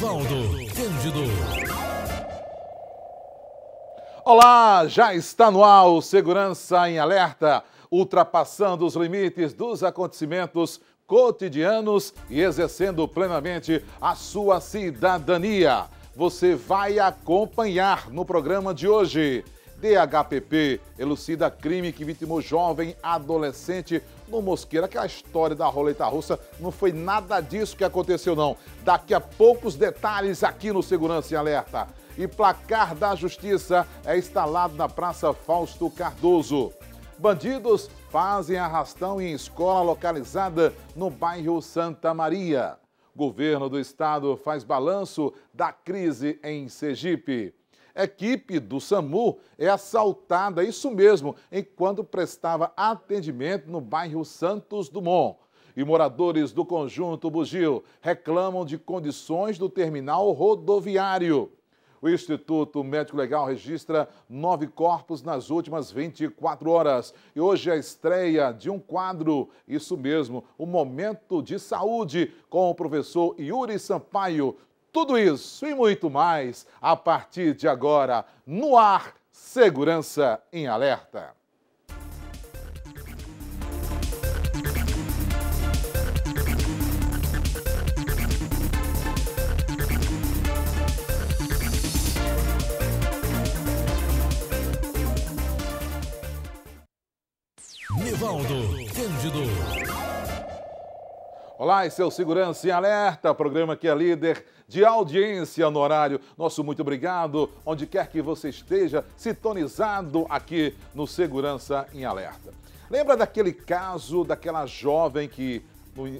Nivaldo Cândido. Olá, já está no ar o Segurança em Alerta, ultrapassando os limites dos acontecimentos cotidianos e exercendo plenamente a sua cidadania. Você vai acompanhar no programa de hoje DHPP elucida crime que vitimou jovem adolescente no Mosqueira, que a história da roleta russa não foi nada disso que aconteceu, não. Daqui a poucos detalhes aqui no Segurança em Alerta. E placar da justiça é instalado na Praça Fausto Cardoso. Bandidos fazem arrastão em escola localizada no bairro Santa Maria. Governo do estado faz balanço da crise em Sergipe equipe do SAMU é assaltada, isso mesmo, enquanto prestava atendimento no bairro Santos Dumont. E moradores do conjunto Bugio reclamam de condições do terminal rodoviário. O Instituto Médico Legal registra nove corpos nas últimas 24 horas. E hoje é a estreia de um quadro, isso mesmo, o Momento de Saúde, com o professor Yuri Sampaio, tudo isso e muito mais a partir de agora no ar Segurança em Alerta. Nivaldo Cândido. Olá, esse é o Segurança em Alerta, programa que é líder de audiência no horário. Nosso muito obrigado, onde quer que você esteja, sintonizado aqui no Segurança em Alerta. Lembra daquele caso daquela jovem que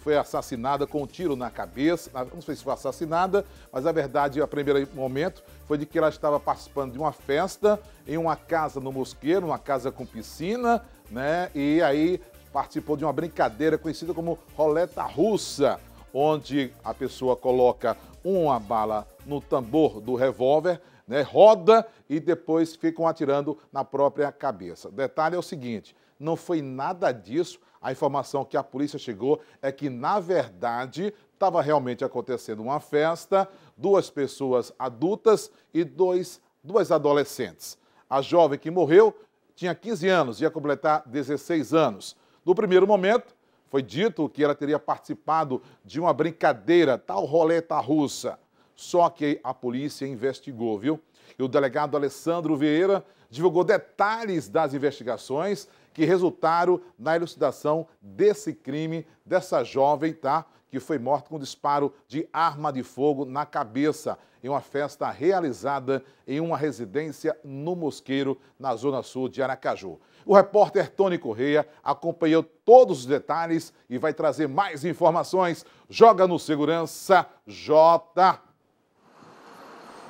foi assassinada com um tiro na cabeça. Ah, não sei se foi assassinada, mas a verdade, a primeiro momento, foi de que ela estava participando de uma festa em uma casa no Mosqueiro, uma casa com piscina, né? E aí participou de uma brincadeira conhecida como roleta russa onde a pessoa coloca uma bala no tambor do revólver, né, roda e depois ficam atirando na própria cabeça. Detalhe é o seguinte: não foi nada disso. A informação que a polícia chegou é que, na verdade, estava realmente acontecendo uma festa, duas pessoas adultas e dois, duas adolescentes. A jovem que morreu tinha 15 anos, ia completar 16 anos. No primeiro momento, foi dito que ela teria participado de uma brincadeira, tal roleta russa. Só que a polícia investigou, viu? E o delegado Alessandro Vieira divulgou detalhes das investigações que resultaram na elucidação desse crime dessa jovem, tá? que foi morto com um disparo de arma de fogo na cabeça em uma festa realizada em uma residência no Mosqueiro, na zona sul de Aracaju. O repórter Tony Correia acompanhou todos os detalhes e vai trazer mais informações. Joga no Segurança J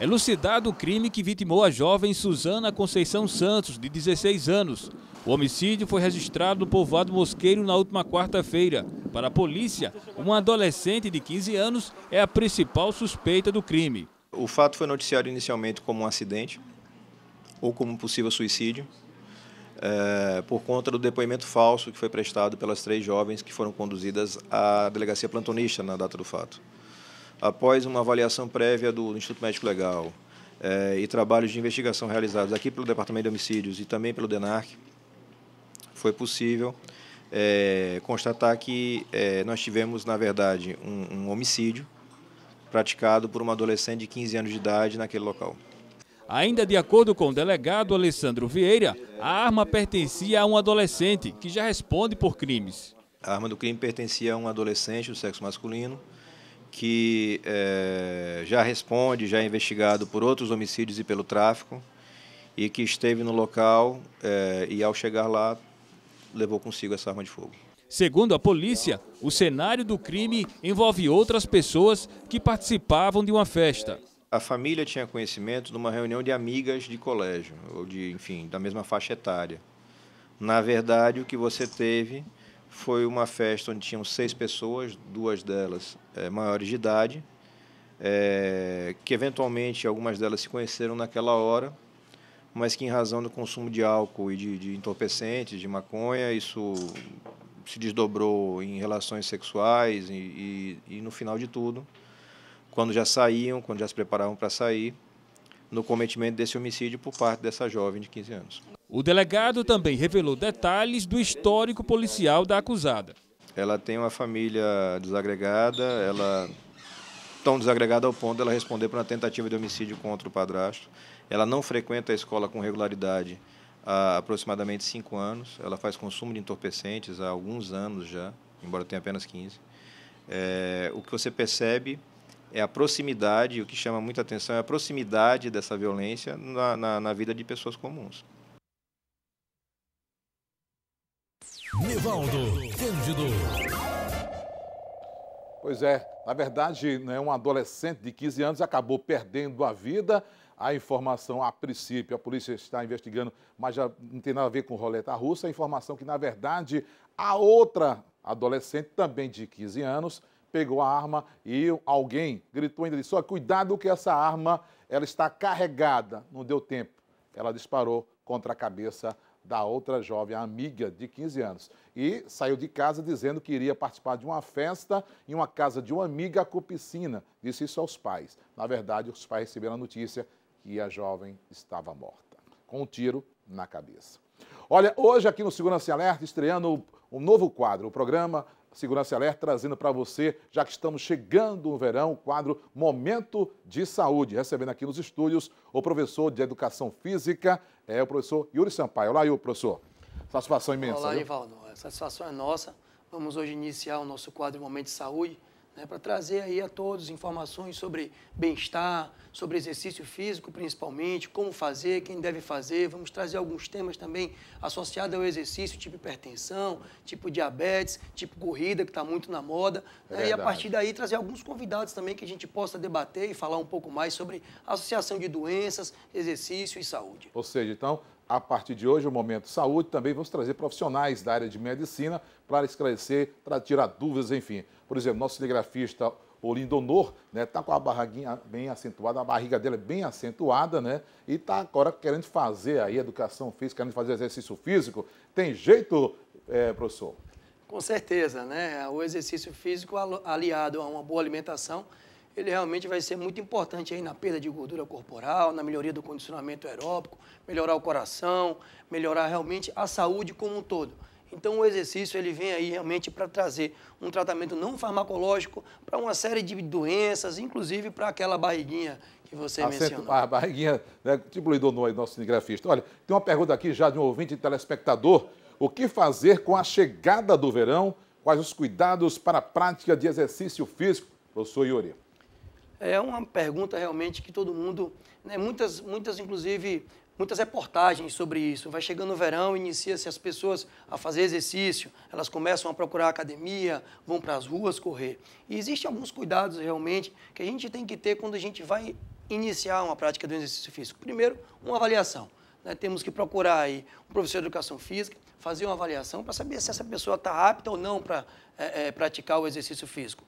elucidado o crime que vitimou a jovem Suzana Conceição Santos, de 16 anos. O homicídio foi registrado no povoado Mosqueiro na última quarta-feira. Para a polícia, uma adolescente de 15 anos é a principal suspeita do crime. O fato foi noticiado inicialmente como um acidente ou como possível suicídio, é, por conta do depoimento falso que foi prestado pelas três jovens que foram conduzidas à delegacia plantonista na data do fato após uma avaliação prévia do Instituto Médico Legal é, e trabalhos de investigação realizados aqui pelo Departamento de Homicídios e também pelo DENARC, foi possível é, constatar que é, nós tivemos, na verdade, um, um homicídio praticado por uma adolescente de 15 anos de idade naquele local. Ainda de acordo com o delegado Alessandro Vieira, a arma pertencia a um adolescente que já responde por crimes. A arma do crime pertencia a um adolescente do sexo masculino que é, já responde, já é investigado por outros homicídios e pelo tráfico, e que esteve no local é, e, ao chegar lá, levou consigo essa arma de fogo. Segundo a polícia, o cenário do crime envolve outras pessoas que participavam de uma festa. A família tinha conhecimento de uma reunião de amigas de colégio, ou de, enfim, da mesma faixa etária. Na verdade, o que você teve foi uma festa onde tinham seis pessoas, duas delas é, maiores de idade, é, que eventualmente algumas delas se conheceram naquela hora, mas que em razão do consumo de álcool e de, de entorpecentes, de maconha, isso se desdobrou em relações sexuais e, e, e no final de tudo, quando já saíam, quando já se preparavam para sair, no cometimento desse homicídio por parte dessa jovem de 15 anos. O delegado também revelou detalhes do histórico policial da acusada. Ela tem uma família desagregada, ela tão desagregada ao ponto de ela responder por uma tentativa de homicídio contra o padrasto. Ela não frequenta a escola com regularidade há aproximadamente cinco anos. Ela faz consumo de entorpecentes há alguns anos já, embora tenha apenas 15. É, o que você percebe é a proximidade, o que chama muita atenção é a proximidade dessa violência na, na, na vida de pessoas comuns. Nivaldo Cândido. Pois é, na verdade, né, um adolescente de 15 anos acabou perdendo a vida. A informação, a princípio, a polícia está investigando, mas já não tem nada a ver com roleta russa. A informação que, na verdade, a outra adolescente, também de 15 anos, pegou a arma e alguém gritou ainda disse, cuidado que essa arma ela está carregada. Não deu tempo. Ela disparou contra a cabeça da outra jovem, a amiga de 15 anos. E saiu de casa dizendo que iria participar de uma festa em uma casa de uma amiga com piscina. Disse isso aos pais. Na verdade, os pais receberam a notícia que a jovem estava morta, com um tiro na cabeça. Olha, hoje aqui no Segurança Alerta, estreando um novo quadro, o programa Segurança Alerta trazendo para você, já que estamos chegando no verão, o quadro Momento de Saúde, recebendo aqui nos estúdios o professor de Educação Física é o professor Yuri Sampaio. Olá, Yuri, professor. Satisfação imensa. Olá, Ivaldo. A satisfação é nossa. Vamos hoje iniciar o nosso quadro Momento de Saúde, né, para trazer aí a todos informações sobre bem-estar, sobre exercício físico principalmente, como fazer, quem deve fazer. Vamos trazer alguns temas também associados ao exercício, tipo hipertensão, tipo diabetes, tipo corrida, que está muito na moda. Né, e a partir daí trazer alguns convidados também que a gente possa debater e falar um pouco mais sobre associação de doenças, exercício e saúde. Ou seja, então, a partir de hoje, o Momento Saúde, também vamos trazer profissionais da área de medicina para esclarecer, para tirar dúvidas, enfim. Por exemplo, nosso telegrafista o Lindonor, né, tá com a barriguinha bem acentuada, a barriga dela é bem acentuada, né, e tá agora querendo fazer aí educação física, querendo fazer exercício físico. Tem jeito, é, professor? Com certeza, né, o exercício físico aliado a uma boa alimentação ele realmente vai ser muito importante aí na perda de gordura corporal, na melhoria do condicionamento aeróbico, melhorar o coração, melhorar realmente a saúde como um todo. Então o exercício ele vem aí realmente para trazer um tratamento não farmacológico para uma série de doenças, inclusive para aquela barriguinha que você mencionou. A barriguinha, né, tipo o nosso cinegrafista. Olha, tem uma pergunta aqui já de um ouvinte de telespectador. O que fazer com a chegada do verão? Quais os cuidados para a prática de exercício físico? Professor Yuri é uma pergunta realmente que todo mundo, né, muitas, muitas inclusive, muitas reportagens sobre isso. Vai chegando o verão, inicia-se as pessoas a fazer exercício, elas começam a procurar academia, vão para as ruas correr. E existem alguns cuidados realmente que a gente tem que ter quando a gente vai iniciar uma prática do exercício físico. Primeiro, uma avaliação. Né? Temos que procurar aí um professor de educação física, fazer uma avaliação para saber se essa pessoa está apta ou não para é, é, praticar o exercício físico.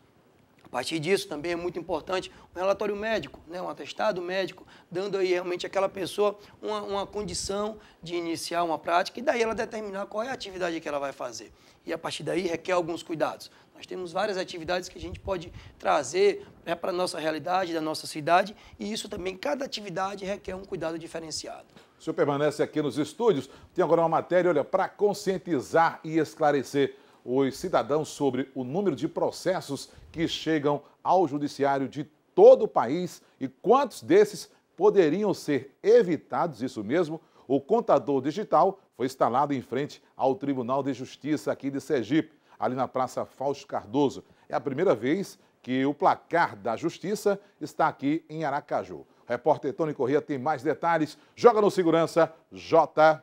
A partir disso, também é muito importante um relatório médico, né, um atestado médico, dando aí realmente àquela pessoa uma, uma condição de iniciar uma prática e daí ela determinar qual é a atividade que ela vai fazer. E a partir daí requer alguns cuidados. Nós temos várias atividades que a gente pode trazer né, para a nossa realidade, da nossa cidade, e isso também, cada atividade requer um cuidado diferenciado. O senhor permanece aqui nos estúdios. Tem agora uma matéria, olha, para conscientizar e esclarecer os cidadãos sobre o número de processos que chegam ao judiciário de todo o país e quantos desses poderiam ser evitados, isso mesmo. O contador digital foi instalado em frente ao Tribunal de Justiça aqui de Sergipe, ali na Praça Fausto Cardoso. É a primeira vez que o placar da justiça está aqui em Aracaju. O repórter Tony Corrêa tem mais detalhes. Joga no segurança, J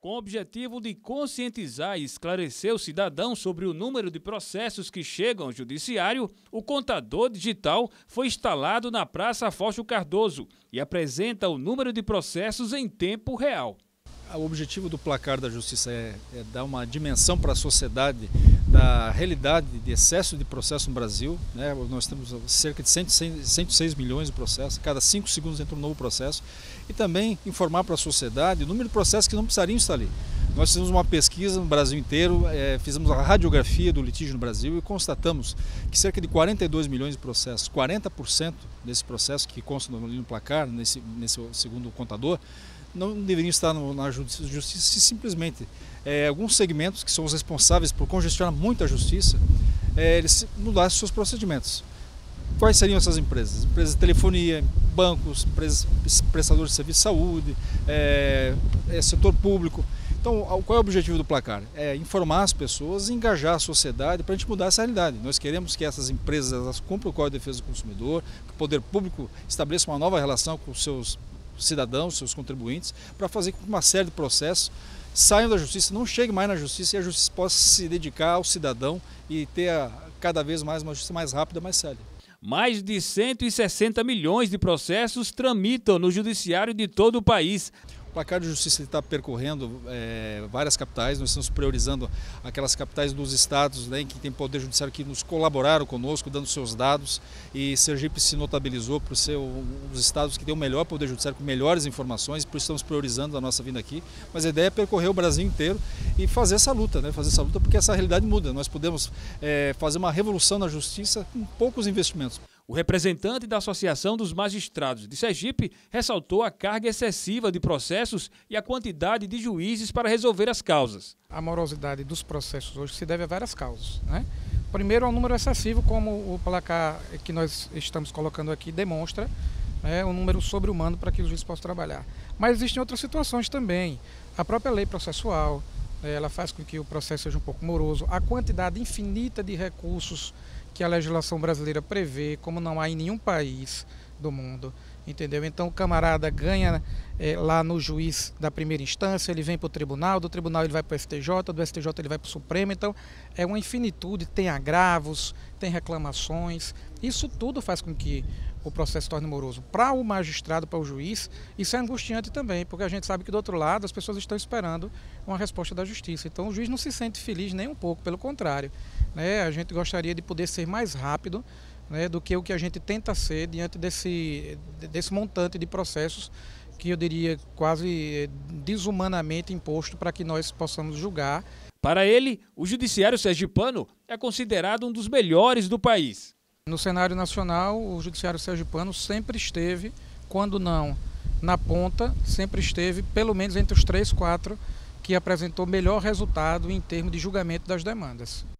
com o objetivo de conscientizar e esclarecer o cidadão sobre o número de processos que chegam ao judiciário, o contador digital foi instalado na Praça Afonso Cardoso e apresenta o número de processos em tempo real o objetivo do placar da justiça é, é dar uma dimensão para a sociedade da realidade de excesso de processo no Brasil. Né? Nós temos cerca de 100, 106 milhões de processos, cada 5 segundos entra um novo processo. E também informar para a sociedade o número de processos que não precisariam estar ali. Nós fizemos uma pesquisa no Brasil inteiro, é, fizemos a radiografia do litígio no Brasil e constatamos que cerca de 42 milhões de processos, 40% desse processo que consta ali no placar, nesse, nesse segundo contador, não deveriam estar no, na justiça se simplesmente é, alguns segmentos que são os responsáveis por congestionar muito a justiça, é, eles mudassem seus procedimentos. Quais seriam essas empresas? Empresas de telefonia, bancos, empresas prestadores de serviço de saúde, é, é setor público. Então, qual é o objetivo do placar? É informar as pessoas, engajar a sociedade para a gente mudar essa realidade. Nós queremos que essas empresas elas cumpram o Código de Defesa do Consumidor, que o poder público estabeleça uma nova relação com os seus cidadãos, seus contribuintes, para fazer com que uma série de processos saiam da justiça, não cheguem mais na justiça e a justiça possa se dedicar ao cidadão e ter a, cada vez mais uma justiça mais rápida, mais séria. Mais de 160 milhões de processos tramitam no judiciário de todo o país placar de justiça está percorrendo é, várias capitais, nós estamos priorizando aquelas capitais dos estados né, que tem poder judiciário que nos colaboraram conosco, dando seus dados, e Sergipe se notabilizou por ser um dos estados que tem o melhor poder judiciário, com melhores informações, por isso estamos priorizando a nossa vinda aqui, mas a ideia é percorrer o Brasil inteiro e fazer essa luta, né, fazer essa luta porque essa realidade muda, nós podemos é, fazer uma revolução na justiça com poucos investimentos. O representante da Associação dos Magistrados de Sergipe ressaltou a carga excessiva de processos e a quantidade de juízes para resolver as causas. A morosidade dos processos hoje se deve a várias causas. Né? Primeiro, ao é número excessivo, como o placar que nós estamos colocando aqui demonstra, né, um número sobre-humano para que o juiz possa trabalhar. Mas existem outras situações também. A própria lei processual, né, ela faz com que o processo seja um pouco moroso. A quantidade infinita de recursos que a legislação brasileira prevê, como não há em nenhum país do mundo. Entendeu? Então o camarada ganha é, lá no juiz da primeira instância, ele vem para o tribunal, do tribunal ele vai para o STJ, do STJ ele vai para o Supremo. Então é uma infinitude, tem agravos, tem reclamações. Isso tudo faz com que o processo torne moroso. Para o magistrado, para o juiz, isso é angustiante também, porque a gente sabe que do outro lado as pessoas estão esperando uma resposta da justiça. Então o juiz não se sente feliz nem um pouco, pelo contrário. Né? A gente gostaria de poder ser mais rápido né, do que o que a gente tenta ser diante desse, desse montante de processos que eu diria quase eh, desumanamente imposto para que nós possamos julgar. Para ele, o judiciário sergipano é considerado um dos melhores do país. No cenário nacional, o judiciário sergipano sempre esteve, quando não na ponta, sempre esteve pelo menos entre os três, quatro que apresentou melhor resultado em termos de julgamento das demandas.